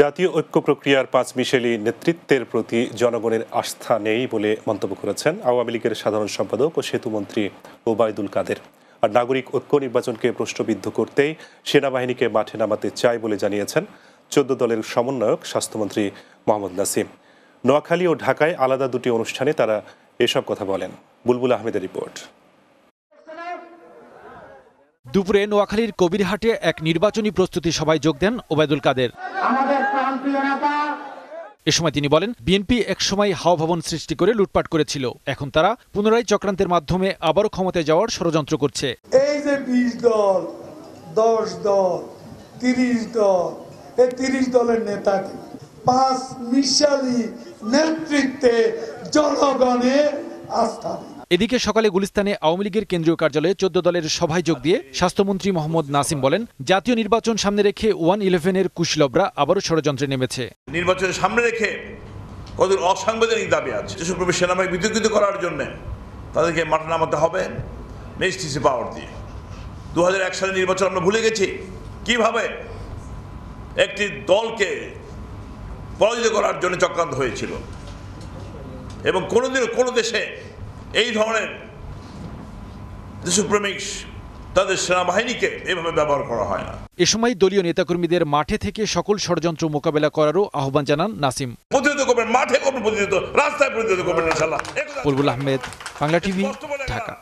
জাতীয় ঐক্য প্রক্রিয়ার পাঁচ মিশেলি নেতৃত্বের প্রতি জনগণের আস্থা নেই বলে মন্তব্য করেছেন আওয়ামী লীগের সাধারণ সম্পাদক ও সেতুমন্ত্রী ওবায়দুল কাদের আর নাগরিক ঐক্য নির্বাচনকে প্রশ্নবিদ্ধ করতেই সেনাবাহিনীকে মাঠে নামাতে চায় বলে জানিয়েছেন চোদ্দ দলের সমন্বয়ক স্বাস্থ্যমন্ত্রী মোহাম্মদ নাসিম নোয়াখালী ও ঢাকায় আলাদা দুটি অনুষ্ঠানে তারা এসব কথা বলেন বুলবুল আহমেদের রিপোর্ট দুপুরে নোয়াখালীর কবিরহাটে এক নির্বাচনী প্রস্তুতি সভায় যোগ দেন ওবায়দুল কাদের এ সময় তিনি বলেন বিএনপি একসময় হাওভবন সৃষ্টি করে লুটপাট করেছিল এখন তারা পুনরায় চক্রান্তের মাধ্যমে আবারও ক্ষমতায় যাওয়ার ষড়যন্ত্র করছে এই যে বিশ দল দশ দল তিরিশ দল এই তিরিশ দলের নেতা পাঁচ মিশালি নেতৃত্বে জনগণের আস্থা এদিকে সকালে গুলিস্তানে আওয়ামী লীগের কেন্দ্রীয় কার্যালয়ে চোদ্দ দলের সভায় যোগ দিয়ে স্বাস্থ্যমন্ত্রী মোহাম্মদ নাসিম বলেন জাতীয় নির্বাচন সামনে রেখে ওয়ান ইলেভেনের কুশলবরা আবারও ষড়যন্ত্রে নেমেছে নির্বাচনের সামনে রেখে কতগুলো অসাংবিধানিক দাবি আছে যেসব সেনাবাহিনী বিতর্কিত করার জন্য তাদেরকে মাঠে নামাতে হবে মেজটিসি পাওয়ার দিয়ে দু সালের নির্বাচন আমরা ভুলে গেছি কিভাবে একটি দলকে পরাজিত করার জন্য চক্রান্ত হয়েছিল এবং কোনোদিনও কোনো দেশে এই ধরনের দেশপ্রেমিক তাদের সেনাবাহিনীকে এভাবে ব্যবহার করা হয় না এ সময় দলীয় নেতাকর্মীদের মাঠে থেকে সকল ষড়যন্ত্র মোকাবেলা করারও আহ্বান জানান নাসিম প্রতিরোধ করবেন মাঠে করবেন রাস্তায় প্রতিরোধ করবেন আহমেদ বাংলা টিভি ঢাকা